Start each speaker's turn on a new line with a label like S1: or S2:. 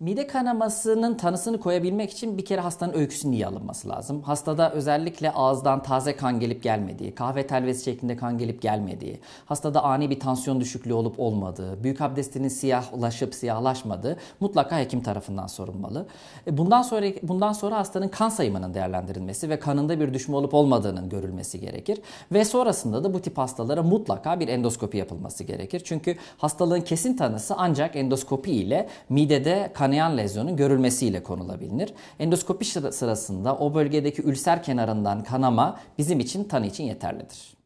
S1: Mide kanamasının tanısını koyabilmek için bir kere hastanın öyküsünün iyi alınması lazım. Hastada özellikle ağızdan taze kan gelip gelmediği, kahve telvesi şeklinde kan gelip gelmediği, hastada ani bir tansiyon düşüklüğü olup olmadığı, büyük abdestinin siyahlaşıp siyahlaşmadığı mutlaka hekim tarafından sorulmalı. E, bundan sonra bundan sonra hastanın kan sayımının değerlendirilmesi ve kanında bir düşme olup olmadığının görülmesi gerekir ve sonrasında da bu tip hastalara mutlaka bir endoskopi yapılması gerekir. Çünkü hastalığın kesin tanısı ancak endoskopi ile midede kan kanayan lezyonun görülmesiyle konulabilir. Endoskopi sırasında o bölgedeki ülser kenarından kanama bizim için tanı için yeterlidir.